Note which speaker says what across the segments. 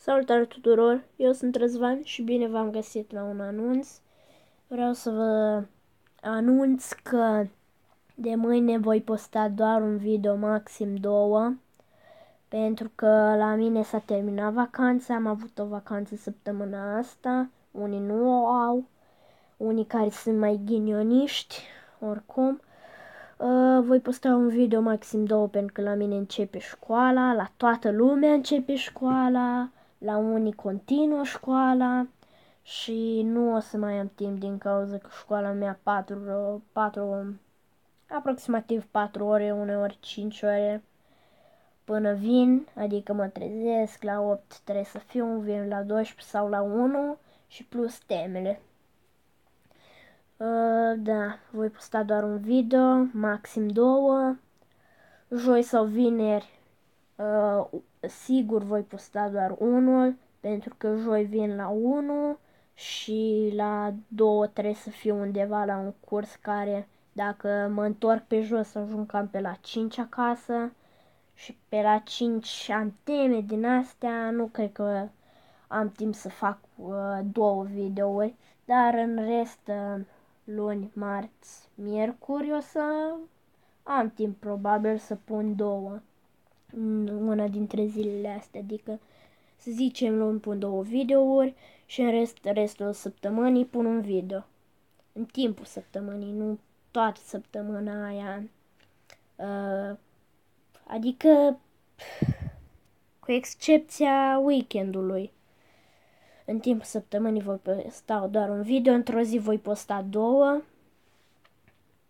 Speaker 1: Salutare tuturor, eu sunt Răzvan și bine v-am găsit la un anunț. Vreau să vă anunț că de mâine voi posta doar un video, maxim două, pentru că la mine s-a terminat vacanța, am avut o vacanță săptămâna asta, unii nu o au, unii care sunt mai ghinioniști, oricum. Uh, voi posta un video maxim două pentru că la mine începe școala, la toată lumea începe școala la unii continuă școala și nu o să mai am timp din cauza că școala mea 4, 4 aproximativ 4 ore, uneori 5 ore până vin, adică mă trezesc la 8, trebuie să fiu, vin la 12 sau la 1 și plus temele. Uh, da, voi posta doar un video, maxim două, joi sau vineri Uh, sigur voi posta doar unul, pentru că joi vin la 1 și la 2 trebuie să fiu undeva la un curs care dacă mă întorc pe jos ajung cam pe la 5 acasă și pe la 5 am teme din astea, nu cred că am timp să fac uh, două videouri, dar în rest uh, luni, marți, miercuri o să am timp probabil să pun două. Mm, una dintre zilele astea, adică să zicem luni pun două videouri și în rest, restul săptămânii pun un video. În timpul săptămânii, nu toată săptămâna aia. Uh, adică cu excepția weekendului. În timpul săptămânii voi posta doar un video, într-o zi voi posta două,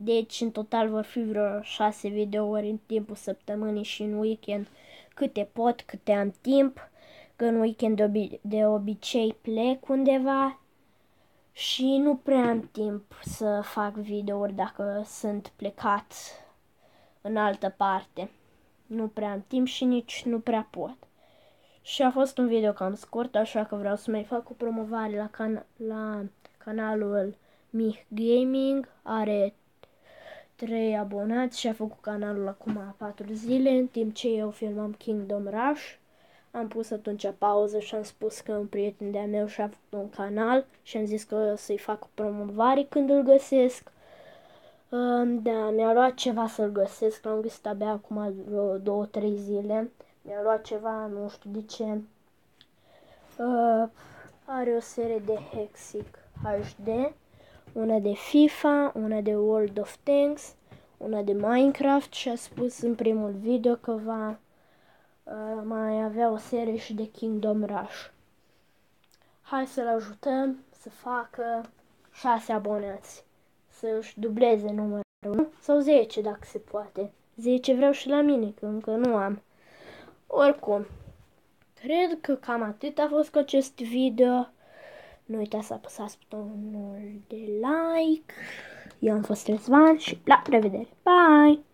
Speaker 1: deci, în total vor fi vreo 6 videouri în timpul săptămânii și în weekend câte pot, câte am timp. Că în weekend de, obi- de obicei plec undeva și nu prea am timp să fac videouri dacă sunt plecat în altă parte. Nu prea am timp și nici nu prea pot. Și a fost un video cam scurt, așa că vreau să mai fac o promovare la, can- la canalul Mih Gaming. Are 3 abonați și a făcut canalul acum 4 zile, în timp ce eu filmam Kingdom Rush. Am pus atunci pauză și am spus că un prieten de-a meu și-a făcut un canal și am zis că să-i fac promovare când îl găsesc. Da, mi-a luat ceva să-l găsesc, l-am găsit abia acum 2-3 zile. Mi-a luat ceva, nu știu de ce. Uh, are o serie de Hexic HD una de FIFA, una de World of Tanks, una de Minecraft și a spus în primul video că va uh, mai avea o serie și de Kingdom Rush. Hai să-l ajutăm să facă 6 abonați, să și dubleze numărul sau 10 dacă se poate. 10 vreau și la mine, că încă nu am. Oricum, cred că cam atât a fost cu acest video. Nu uitați să apăsați butonul de like. Eu am fost Răzvan și la revedere. Bye!